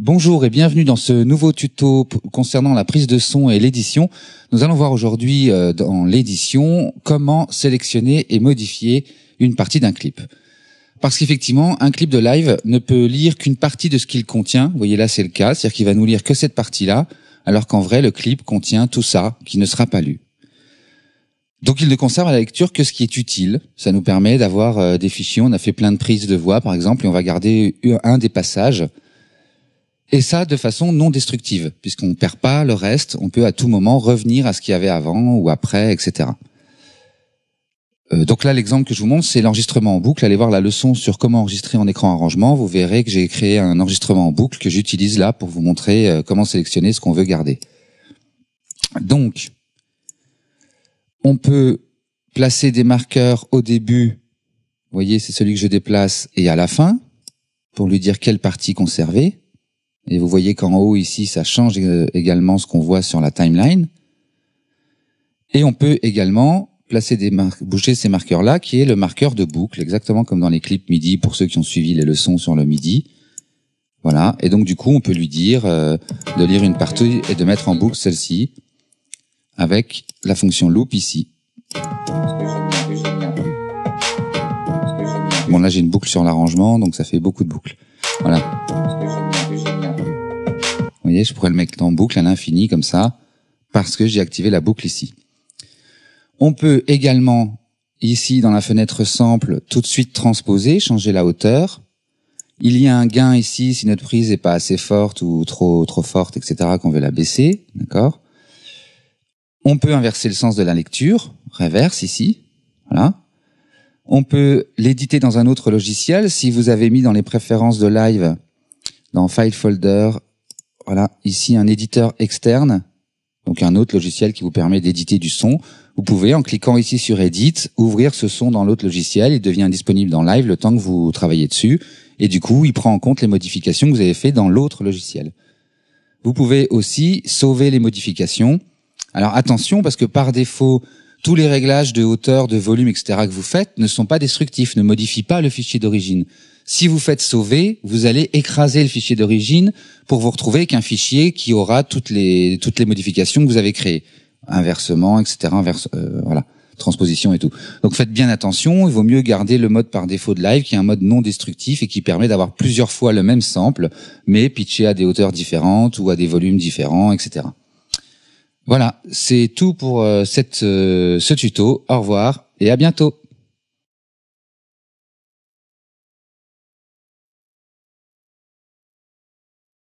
Bonjour et bienvenue dans ce nouveau tuto concernant la prise de son et l'édition. Nous allons voir aujourd'hui euh, dans l'édition comment sélectionner et modifier une partie d'un clip. Parce qu'effectivement, un clip de live ne peut lire qu'une partie de ce qu'il contient. Vous voyez là, c'est le cas, c'est-à-dire qu'il va nous lire que cette partie-là, alors qu'en vrai, le clip contient tout ça qui ne sera pas lu. Donc il ne conserve à la lecture que ce qui est utile. Ça nous permet d'avoir euh, des fichiers. On a fait plein de prises de voix, par exemple, et on va garder un des passages et ça de façon non destructive, puisqu'on ne perd pas le reste, on peut à tout moment revenir à ce qu'il y avait avant ou après, etc. Euh, donc là, l'exemple que je vous montre, c'est l'enregistrement en boucle. Allez voir la leçon sur comment enregistrer en écran arrangement. Vous verrez que j'ai créé un enregistrement en boucle que j'utilise là pour vous montrer euh, comment sélectionner ce qu'on veut garder. Donc, on peut placer des marqueurs au début. Vous voyez, c'est celui que je déplace et à la fin pour lui dire quelle partie conserver. Et vous voyez qu'en haut ici, ça change euh, également ce qu'on voit sur la timeline. Et on peut également placer des boucher ces marqueurs-là, qui est le marqueur de boucle, exactement comme dans les clips MIDI pour ceux qui ont suivi les leçons sur le MIDI. Voilà. Et donc du coup, on peut lui dire euh, de lire une partie et de mettre en boucle celle-ci avec la fonction loop ici. Bon là, j'ai une boucle sur l'arrangement, donc ça fait beaucoup de boucles. Voilà je pourrais le mettre en boucle à l'infini comme ça, parce que j'ai activé la boucle ici. On peut également, ici dans la fenêtre sample, tout de suite transposer, changer la hauteur. Il y a un gain ici si notre prise n'est pas assez forte ou trop trop forte, etc., qu'on veut la baisser, d'accord On peut inverser le sens de la lecture, reverse ici, voilà. On peut l'éditer dans un autre logiciel. Si vous avez mis dans les préférences de live, dans File Folder, voilà, ici un éditeur externe, donc un autre logiciel qui vous permet d'éditer du son. Vous pouvez, en cliquant ici sur Edit, ouvrir ce son dans l'autre logiciel. Il devient disponible dans Live le temps que vous travaillez dessus. Et du coup, il prend en compte les modifications que vous avez faites dans l'autre logiciel. Vous pouvez aussi sauver les modifications. Alors attention, parce que par défaut, tous les réglages de hauteur, de volume, etc. que vous faites ne sont pas destructifs, ne modifient pas le fichier d'origine. Si vous faites sauver, vous allez écraser le fichier d'origine pour vous retrouver avec un fichier qui aura toutes les, toutes les modifications que vous avez créées. Inversement, etc. Euh, voilà transposition et tout. Donc faites bien attention, il vaut mieux garder le mode par défaut de live qui est un mode non destructif et qui permet d'avoir plusieurs fois le même sample, mais pitché à des hauteurs différentes ou à des volumes différents, etc. Voilà, c'est tout pour euh, cette, euh, ce tuto. Au revoir et à bientôt.